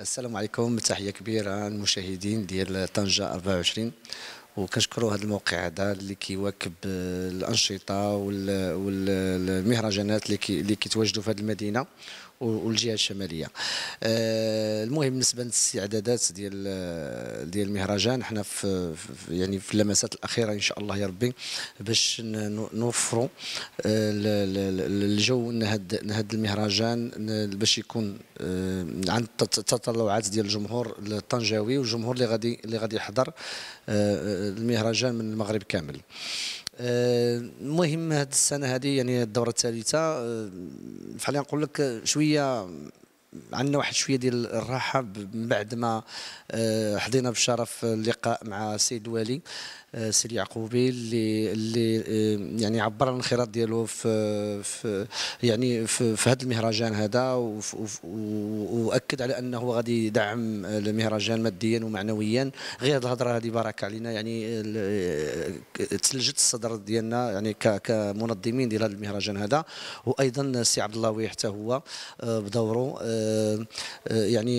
السلام عليكم تحيه كبيره المشاهدين ديال طنجه 24 وكنشكروا هذا الموقع هذا اللي كيواكب الانشطه والمهرجانات اللي كيتواجدوا في هذه المدينه والجهه الشماليه آه، المهم بالنسبه للاستعدادات ديال ديال المهرجان حنا في يعني في اللمسات الاخيره ان شاء الله يا ربي باش نوفروا آه، الجو نهد المهرجان باش يكون آه، عند التطلعات ديال الجمهور الطنجاوي والجمهور اللي غادي اللي غادي يحضر المهرجان من المغرب كامل المهم آه، هاد السنه هذه يعني الدوره الثالثه بحال آه، نقول لك شويه عندنا واحد شويه ديال الراحه من بعد ما آه، حضينا بالشرف اللقاء مع السيد الوالي آه، سيدي يعقوبي اللي اللي آه، يعني عبر الانخراط ديالو يعني في, في يعني في, في هذا المهرجان هذا واكد على انه غادي يدعم المهرجان ماديا ومعنويا غير هذه الهضره هذه بركه علينا يعني آه، تلجت الصدر ديالنا يعني كمنظمين ديال هذا المهرجان هذا وايضا السي عبد الله حتى هو بدوره يعني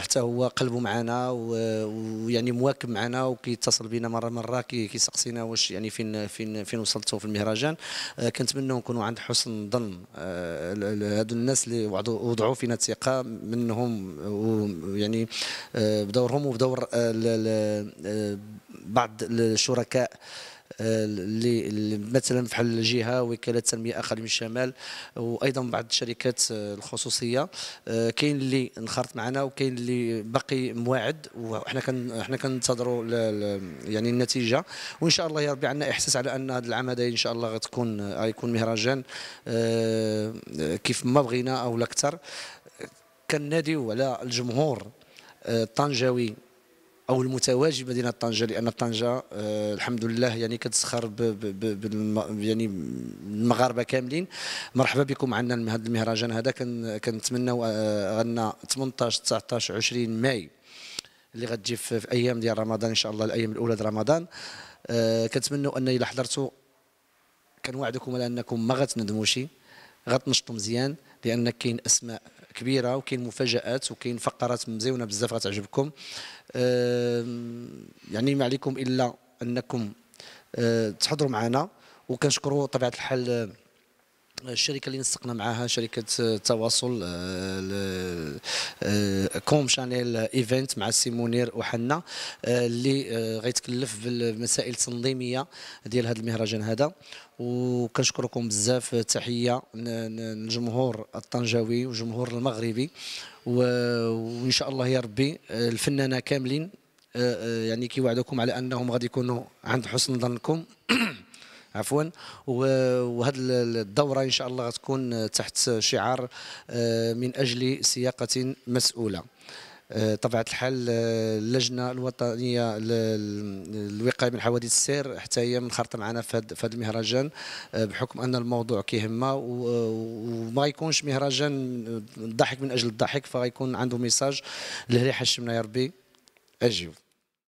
حتى هو قلبه معنا ويعني مواكب معنا وكيتصل بنا مره مره كيسقسينا واش يعني فين فين فين وصلتوا في المهرجان آه، كنتمنوا نكونوا عند حسن ظن هذو آه، الناس اللي وضعوا فينا الثقه منهم ويعني آه، بدورهم وبدور بعض الشركاء اللي مثلا بحال جهه وكاله التنميه من الشمال وايضا بعض الشركات الخصوصيه آه، كاين اللي انخرط معنا وكاين اللي باقي مواعد وحنا كن حنا كننتظروا يعني النتيجه وان شاء الله يا ربي عندنا احساس على ان هذا العام هذا ان شاء الله غتكون غيكون آه، مهرجان آه، كيف ما بغينا او لا اكثر كناديو على الجمهور الطنجاوي او المتواجد بمدينه طنجه لان طنجه آه، الحمد لله يعني كتسخر يعني المغاربه كاملين مرحبا بكم عندنا هذا المهرجان هذا كنتمناو آه، غنى 18 19 20 ماي اللي غتجي في ايام ديال رمضان ان شاء الله الايام الاولى ديال رمضان آه، كنتمنوا ان الا حضرتوا كنوعدكم على انكم ما غتندموشي غتنشطوا مزيان لان كاين اسماء كبيره وكاين مفاجات وكاين فقرات مزيونه بزاف غتعجبكم يعني ما عليكم الا انكم آه، تحضروا معنا وكنشكروا طبيعه الحال الشركه اللي نسقنا معاها شركه التواصل آه، آه، كوم شانيل ايفنت مع سيمونير وحنا آه، اللي غيتكلف بالمسائل التنظيميه ديال هذا المهرجان هذا وكنشكركم بزاف تحيه للجمهور الطنجاوي والجمهور المغربي وان شاء الله يا ربي الفنانه كاملين يعني كيوعدكم على انهم غادي يكونوا عند حسن ظنكم عفوا وهذا الدوره ان شاء الله غتكون تحت شعار آه، من اجل سياقه مسؤوله آه، طبيعه الحال آه، اللجنه الوطنيه للوقايه من حوادث السير حتى هي منخرطه معنا في هذا المهرجان بحكم ان الموضوع كيهمة وما يكونش مهرجان ضحك من اجل الضحك فغيكون عنده ميساج لهريحة حشمنا يا ربي اجيو